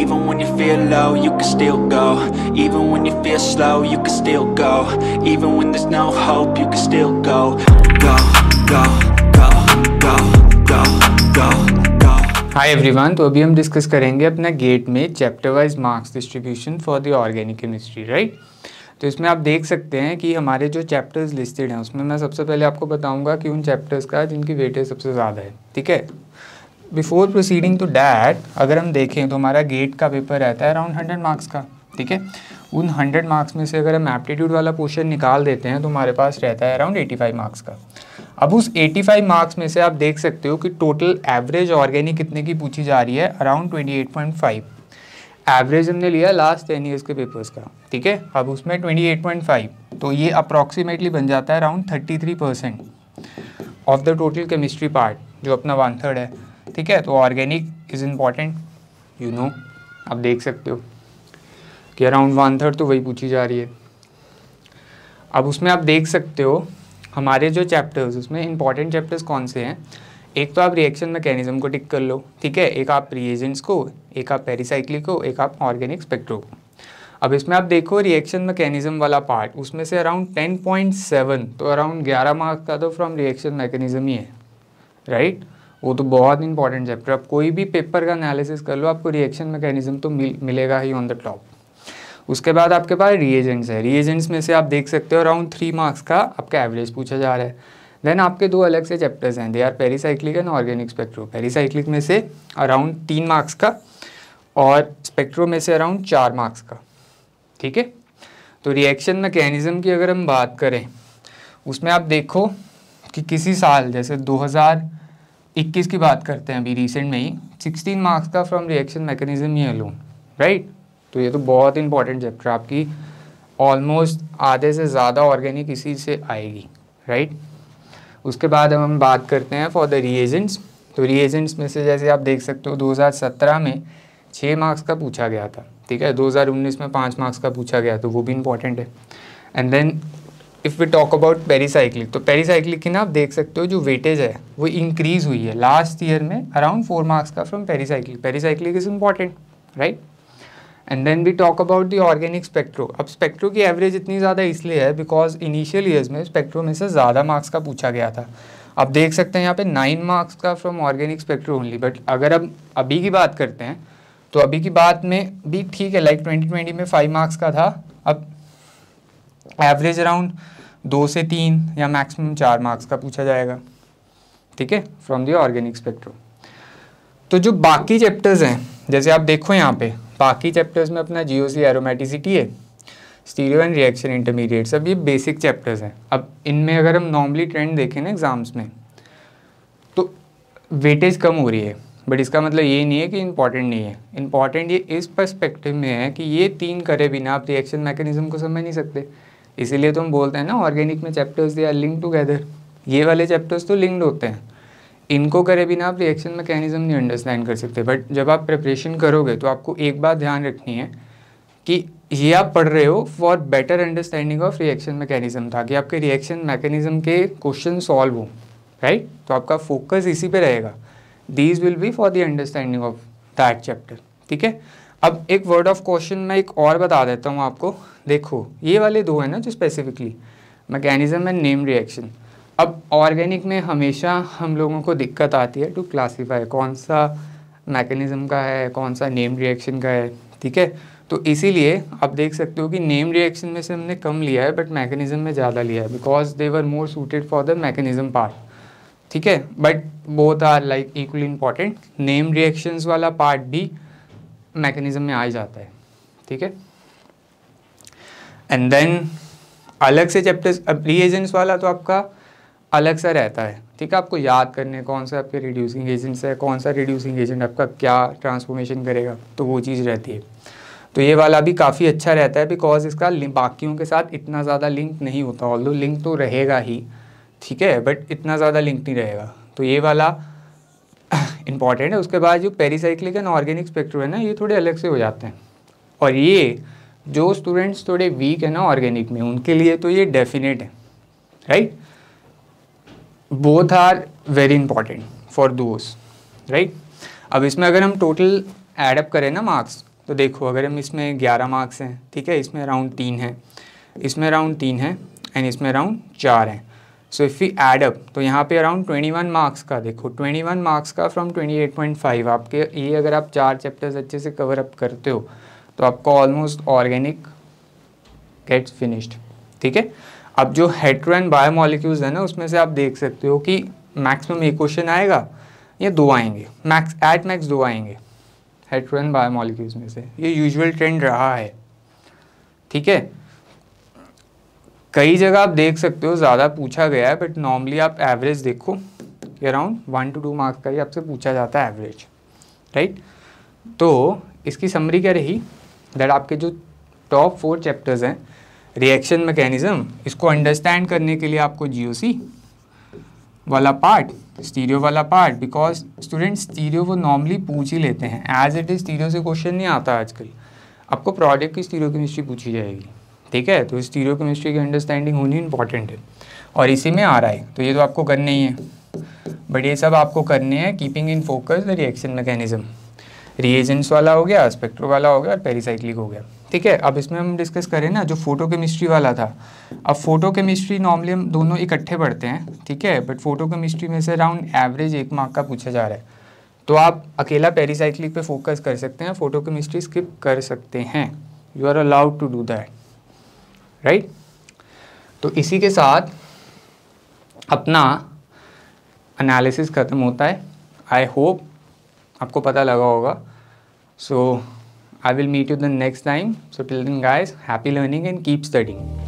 Even when you feel low, you can still go Even when you feel slow, you can still go Even when there's no hope, you can still go Go, go, go, go, go, go hi everyone तो अभी हम discuss करेंगे अपना GATE में chapter wise marks distribution for the organic chemistry right तो इसमें आप देख सकते हैं कि हमारे जो चैप्टर्स लिस्टेड हैं उसमें मैं सबसे पहले आपको बताऊंगा कि उन चैप्टर्स का जिनकी वेटेज सबसे ज़्यादा है ठीक है बिफोर प्रोसीडिंग टू डैट अगर हम देखें तो हमारा गेट का पेपर रहता है अराउंड हंड्रेड मार्क्स का ठीक है उन हंड्रेड मार्क्स में से अगर हम एप्टीट्यूड वाला पोर्शन निकाल देते हैं तो हमारे पास रहता है अराउंड एटी फाइव मार्क्स का अब उस एटी फाइव मार्क्स में से आप देख सकते हो कि टोटल एवरेज ऑर्गेनिक कितने की पूछी जा रही है around twenty eight point five average हमने लिया लास्ट टेन ईयर्स के पेपर्स का ठीक है अब उसमें ट्वेंटी एट पॉइंट फाइव तो ये अप्रॉक्सीमेटली बन जाता है around thirty three percent of the total chemistry part जो अपना वन थर्ड है ठीक है तो organic is important you know आप देख सकते हो कि अराउंड वन थर्ड तो वही पूछी जा रही है अब उसमें आप देख सकते हो हमारे जो चैप्टर्स उसमें इंपॉर्टेंट चैप्टर्स कौन से हैं एक तो आप रिएक्शन मैकेनिज्म को टिक कर लो ठीक है एक आप रिएजेंट्स को एक आप पेरीसाइक्लिक को एक आप ऑर्गेनिक स्पेक्ट्रो को अब इसमें आप देखो रिएक्शन मैकेनिज्म वाला पार्ट उसमें से अराउंड टेन पॉइंट सेवन तो अराउंड ग्यारह मार्क्स का तो फ्रॉम रिएक्शन मैकेनिज्म ही है राइट right? वो तो बहुत इंपॉर्टेंट चैप्टर आप कोई भी पेपर का एनालिसिस कर लो आपको रिएक्शन मैकेनिज्म तो मिल मिलेगा ही ऑन द टॉप उसके बाद आपके पास रिएजेंट्स है रिएजेंट्स में से आप देख सकते हो अराउंड थ्री मार्क्स का आपका एवरेज पूछा जा रहा है देन आपके दो अलग से चैप्टर्स हैं they are pericyclic and organic spectro pericyclic में से अराउंड तीन मार्क्स का और स्पेक्ट्रो में से अराउंड चार मार्क्स का ठीक है तो रिएक्शन मैकेनिज़्म की अगर हम बात करें उसमें आप देखो कि किसी साल जैसे दो इक्कीस की बात करते हैं अभी रिसेंट में ही सिक्सटीन मार्क्स का फ्रॉम रिएक्शन मैकेनिज्म ये लूँ राइट तो ये तो बहुत इंपॉर्टेंट चैप्टर आपकी ऑलमोस्ट आधे से ज़्यादा ऑर्गेनिक इसी से आएगी राइट उसके बाद अब हम बात करते हैं फॉर द रिएजेंट्स तो रिएजेंट्स में से जैसे आप देख सकते हो 2017 में छः मार्क्स का पूछा गया था ठीक है 2019 में पाँच मार्क्स का पूछा गया तो वो भी इम्पॉर्टेंट है and then if we talk about pericyclic तो पेरीसाइक्लिक की ना आप देख सकते हो जो वेटेज है वो इंक्रीज हुई है लास्ट ईयर में अराउंड फोर मार्क्स का from pericyclic pericyclic is important right and then we talk about the organic spectro अब स्पेक्ट्रो की एवरेज इतनी ज़्यादा इसलिए है बिकॉज इनिशियल ईयर्स में स्पेक्ट्रो में से ज़्यादा मार्क्स का पूछा गया था आप देख सकते हैं यहाँ पे नाइन मार्क्स का from organic spectro only but अगर अब अभी की बात करते हैं तो अभी की बात में भी ठीक है लाइक ट्वेंटी ट्वेंटी में फाइव मार्क्स का था अब एवरेज अराउंड दो से तीन या मैक्सिमम चार मार्क्स का पूछा जाएगा ठीक है फ्रॉम दी ऑर्गेनिक स्पेक्ट्रो तो जो बाकी चैप्टर्स हैं जैसे आप देखो यहाँ पे बाकी चैप्टर्स में अपना जियो सी एरोमेटिसिटी है स्टीरियो एंड रिएक्शन इंटरमीडिएट्स अब ये बेसिक चैप्टर्स हैं अब इनमें अगर हम नॉर्मली ट्रेंड देखें ना एग्ज़ाम्स में तो वेटेज कम हो रही है बट इसका मतलब ये नहीं है कि इंपॉर्टेंट नहीं है इंपॉर्टेंट ये इस परस्पेक्टिव में है कि ये तीन करे बिना आप रिएक्शन मैकेनिज्म को समझ नहीं सकते इसीलिए तो हम बोलते हैं ना ऑर्गेनिक में chapters they are link together ये वाले चैप्टर्स तो लिंक्ड होते हैं इनको करे बिना आप रिएक्शन मैकेनिज्म नहीं अंडरस्टैंड कर सकते बट जब आप प्रिपरेशन करोगे तो आपको एक बात ध्यान रखनी है कि ये आप पढ़ रहे हो for better understanding of reaction mechanism था कि आपके रिएक्शन मैकेनिज्म के क्वेश्चन सॉल्व हो राइट तो आपका फोकस इसी पे रहेगा these will be for the understanding of that chapter ठीक है अब एक वर्ड ऑफ क्वेश्चन मैं एक और बता देता हूँ आपको देखो ये वाले दो हैं ना जो specifically mechanism and name reaction अब ऑर्गेनिक में हमेशा हम लोगों को दिक्कत आती है टू क्लासीफाई कौन सा मैकेनिज्म का है कौन सा नेम रिएक्शन का है ठीक है तो इसीलिए आप देख सकते हो कि नेम रिएक्शन में से हमने कम लिया है बट मैकेनिज्म में ज़्यादा लिया है because they were more suited for the mechanism part ठीक है but both are like equally important name reactions वाला पार्ट भी मैकेनिज़्म में आ जाता है ठीक है एंड देन अलग से चैप्टर्स अब रीएजेंट्स वाला तो आपका अलग सा रहता है ठीक है आपको याद करने कौन सा आपके रिड्यूसिंग एजेंट्स है कौन सा रिड्यूसिंग एजेंट आपका क्या ट्रांसफॉर्मेशन करेगा तो वो चीज़ रहती है तो ये वाला भी काफ़ी अच्छा रहता है बिकॉज इसका बाकियों के साथ इतना ज़्यादा लिंक नहीं होता ऑल लिंक तो रहेगा ही ठीक है बट इतना ज़्यादा लिंक नहीं रहेगा तो ये वाला इम्पॉर्टेंट है उसके बाद जो पेरीसाइक्लिक एंड ऑर्गेनिक स्पेक्ट्रम है ना ये थोड़े अलग से हो जाते हैं और ये जो स्टूडेंट्स थोड़े वीक है ना ऑर्गेनिक में उनके लिए तो ये डेफिनेट है right both are very important for those right अब इसमें अगर हम टोटल एडअप करें ना मार्क्स तो देखो अगर हम इसमें ग्यारह मार्क्स हैं ठीक है इसमें अराउंड तीन हैं इसमें अराउंड तीन हैं एंड इसमें अराउंड चार हैं so if you add up तो यहाँ पे अराउंड ट्वेंटी वन मार्क्स का देखो ट्वेंटी वन मार्क्स का फ्रॉम फाइव आपके ये अगर आप चार चैप्टर्स अच्छे से कवर अप करते हो तो आपका ऑलमोस्ट ऑर्गेनिक गेट्स फिनिश्ड ठीक है अब जो हेट्रो एंड बायोमोलिक्यूल्स है ना उसमें से आप देख सकते हो कि मैक्सिमम एक क्वेश्चन आएगा या दो आएंगे मैक्स एट मैक्स दो आएंगे हेट्रो एंड बायोमोलिक्यूल्स में से ये यूजुअल ट्रेंड रहा है ठीक है कई जगह आप देख सकते हो ज़्यादा पूछा गया है बट नॉर्मली आप एवरेज देखो around one to two marks का ही आपसे पूछा जाता है एवरेज राइट तो इसकी समरी क्या रही दैट आपके जो टॉप फोर चैप्टर्स हैं रिएक्शन मैकेनिज्म इसको अंडरस्टैंड करने के लिए आपको जीओसी वाला पार्ट स्टीरियो वाला पार्ट बिकॉज स्टूडेंट स्टीरियो वो नॉर्मली पूछ ही लेते हैं एज इट इज़ स्टीरियो से क्वेश्चन नहीं आता आजकल आपको प्रोडक्ट की स्टीरियो केमिस्ट्री पूछी जाएगी ठीक है तो स्टीरियो केमिस्ट्री की अंडरस्टैंडिंग होनी इंपॉर्टेंट है और इसी में आ रहा है तो ये तो आपको करने ही है बट ये सब आपको करने हैं keeping in focus the reaction mechanism reagents वाला हो गया स्पेक्ट्रो वाला हो गया और पेरीसाइक्लिक हो गया ठीक है अब इसमें हम डिस्कस करें ना जो फोटो केमिस्ट्री वाला था अब फोटो केमिस्ट्री नॉर्मली हम दोनों इकट्ठे पढ़ते हैं ठीक है बट फोटो केमिस्ट्री में से अराउंड एवरेज एक मार्क का पूछा जा रहा है तो आप अकेला पेरीसाइक्लिक पे फोकस कर सकते हैं फोटो केमिस्ट्री स्किप कर सकते हैं you are allowed to do that right तो इसी के साथ अपना एनालिसिस ख़त्म होता है आई होप आपको पता लगा होगा so I will meet you the next time so till then guys happy learning and keep studying